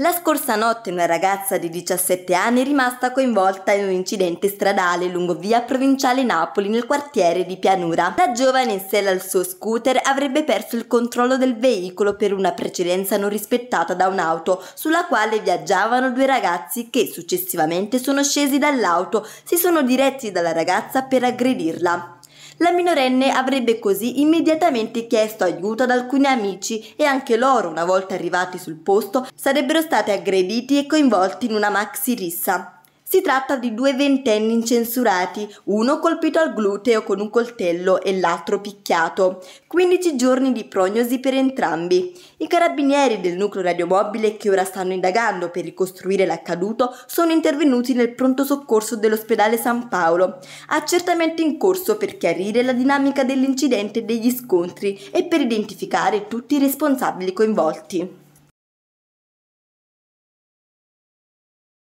La scorsa notte una ragazza di 17 anni è rimasta coinvolta in un incidente stradale lungo via provinciale Napoli nel quartiere di Pianura. La giovane in sella al suo scooter avrebbe perso il controllo del veicolo per una precedenza non rispettata da un'auto sulla quale viaggiavano due ragazzi che successivamente sono scesi dall'auto, si sono diretti dalla ragazza per aggredirla. La minorenne avrebbe così immediatamente chiesto aiuto ad alcuni amici e anche loro, una volta arrivati sul posto, sarebbero stati aggrediti e coinvolti in una maxi rissa. Si tratta di due ventenni incensurati, uno colpito al gluteo con un coltello e l'altro picchiato. 15 giorni di prognosi per entrambi. I carabinieri del nucleo radiomobile che ora stanno indagando per ricostruire l'accaduto sono intervenuti nel pronto soccorso dell'ospedale San Paolo. Accertamento in corso per chiarire la dinamica dell'incidente e degli scontri e per identificare tutti i responsabili coinvolti.